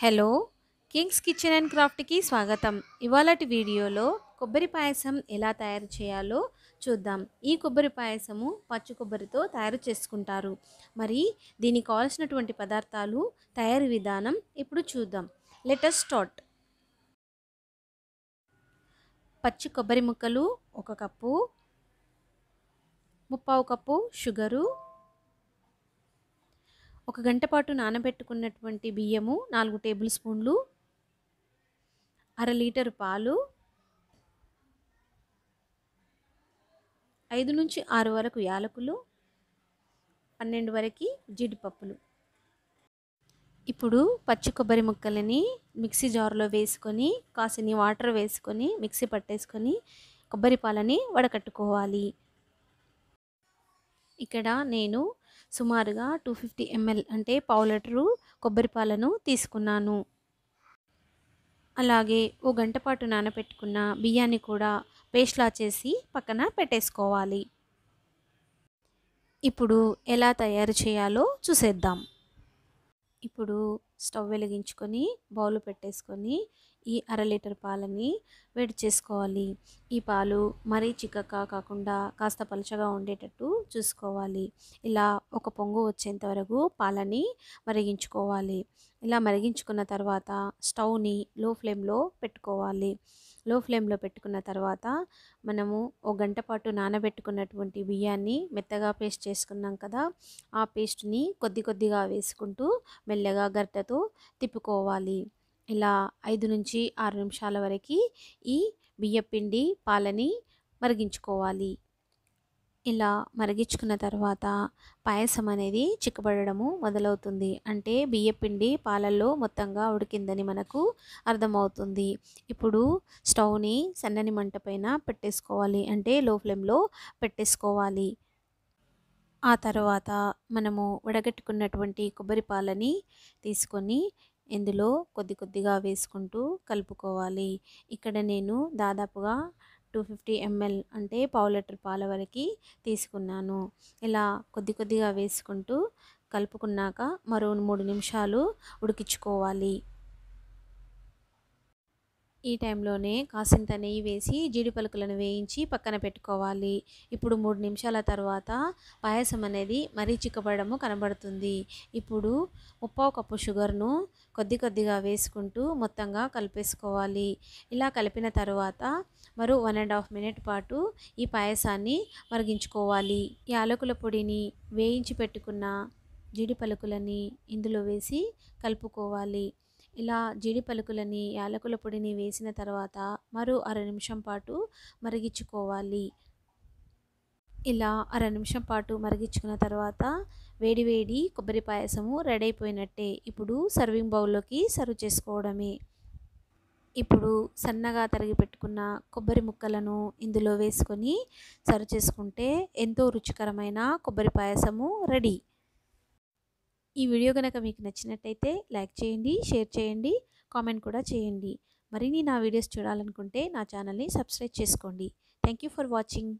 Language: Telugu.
హలో కింగ్స్ కిచెన్ అండ్ క్రాఫ్ట్కి స్వాగతం ఇవాళటి వీడియోలో కొబ్బరి పాయసం ఎలా తయారు చేయాలో చూద్దాం ఈ కొబ్బరి పాయసము పచ్చి కొబ్బరితో తయారు చేసుకుంటారు మరి దీనికి కావాల్సినటువంటి పదార్థాలు తయారు విధానం ఇప్పుడు చూద్దాం లెటర్ స్టార్ట్ పచ్చి కొబ్బరి ముక్కలు ఒక కప్పు ముప్పావు కప్పు షుగరు ఒక గంట పాటు నానబెట్టుకున్నటువంటి బియ్యము నాలుగు టేబుల్ స్పూన్లు అర లీటర్ పాలు ఐదు నుంచి ఆరు వరకు యాలకులు పన్నెండు వరకు జీడిపప్పులు ఇప్పుడు పచ్చి కొబ్బరి ముక్కలని మిక్సీ జార్లో వేసుకొని కాసిని వాటర్ వేసుకొని మిక్సీ పట్టేసుకొని కొబ్బరి పాలని వడకట్టుకోవాలి ఇక్కడ నేను సుమారుగా టూ ఫిఫ్టీ ఎంఎల్ అంటే పావు లీటరు కొబ్బరి పాలను తీసుకున్నాను అలాగే ఓ గంట పాటు నానబెట్టుకున్న బియ్యాన్ని కూడా పేస్ట్లా చేసి పక్కన పెట్టేసుకోవాలి ఇప్పుడు ఎలా తయారు చేయాలో చూసేద్దాం ఇప్పుడు స్టవ్ వెలిగించుకొని బౌల్ పెట్టేసుకొని ఈ అర లీటర్ పాలని వేడి చేసుకోవాలి ఈ పాలు మరీ చిక్కక కాకుండా కాస్త పలుచగా ఉండేటట్టు చూసుకోవాలి ఇలా ఒక పొంగు వచ్చేంత వరకు పాలని మరిగించుకోవాలి ఇలా మరిగించుకున్న తర్వాత స్టవ్ని లో ఫ్లేమ్లో పెట్టుకోవాలి లో ఫ్లేమ్లో పెట్టుకున్న తర్వాత మనము ఒక గంట పాటు నానబెట్టుకున్నటువంటి బియ్యాన్ని మెత్తగా పేస్ట్ చేసుకున్నాం కదా ఆ పేస్ట్ని కొద్ది కొద్దిగా వేసుకుంటూ మెల్లగా గరిటెతో తిప్పుకోవాలి ఇలా ఐదు నుంచి ఆరు నిమిషాల వరకు ఈ బియ్యపిండి పాలని మరిగించుకోవాలి ఇలా మరిగించుకున్న తర్వాత పాయసం అనేది చిక్కబడము మొదలవుతుంది అంటే బియ్యపిండి పాలల్లో మొత్తంగా ఉడికిందని మనకు అర్థమవుతుంది ఇప్పుడు స్టవ్ని సన్నని మంట పైన పెట్టేసుకోవాలి అంటే లో ఫ్లేమ్లో పెట్టేసుకోవాలి ఆ తర్వాత మనము ఉడగట్టుకున్నటువంటి కొబ్బరి పాలని తీసుకొని ఇందులో కొద్ది కొద్దిగా వేసుకుంటూ కలుపుకోవాలి ఇక్కడ నేను దాదాపుగా టూ ఫిఫ్టీ ఎంఎల్ అంటే పావు లీటర్ పాల వరకు తీసుకున్నాను ఇలా కొద్ది కొద్దిగా వేసుకుంటూ కలుపుకున్నాక మరో మూడు నిమిషాలు ఉడికించుకోవాలి ఈ టైంలోనే కాసింత నెయ్యి వేసి జీడి పలుకులను వేయించి పక్కన పెట్టుకోవాలి ఇప్పుడు మూడు నిమిషాల తర్వాత పాయసం అనేది మరీ చిక్కబడము కనబడుతుంది ఇప్పుడు ముప్పావు కప్పు షుగర్ను కొద్ది కొద్దిగా వేసుకుంటూ మొత్తంగా కలిపేసుకోవాలి ఇలా కలిపిన తర్వాత మరో వన్ అండ్ హాఫ్ మినిట్ పాటు ఈ పాయసాన్ని మరిగించుకోవాలి యాలకుల పొడిని వేయించి పెట్టుకున్న జీడి పలుకులని ఇందులో వేసి కలుపుకోవాలి ఇలా జీడి పలుకులని యాలకుల పొడిని వేసిన తర్వాత మరో అర నిమిషం పాటు మరిగించుకోవాలి ఇలా అర నిమిషం పాటు మరిగించుకున్న తర్వాత వేడివేడి కొబ్బరి పాయసము రెడీ అయిపోయినట్టే ఇప్పుడు సర్వింగ్ బౌల్లోకి సర్వ్ చేసుకోవడమే ఇప్పుడు సన్నగా తరిగి పెట్టుకున్న కొబ్బరి ముక్కలను ఇందులో వేసుకొని సర్వ్ చేసుకుంటే ఎంతో రుచికరమైన కొబ్బరి పాయసము రెడీ ఈ వీడియో కనుక మీకు నచ్చినట్టయితే లైక్ చేయండి షేర్ చేయండి కామెంట్ కూడా చేయండి మరిన్ని నా వీడియోస్ చూడాలనుకుంటే నా ఛానల్ని సబ్స్క్రైబ్ చేసుకోండి థ్యాంక్ ఫర్ వాచింగ్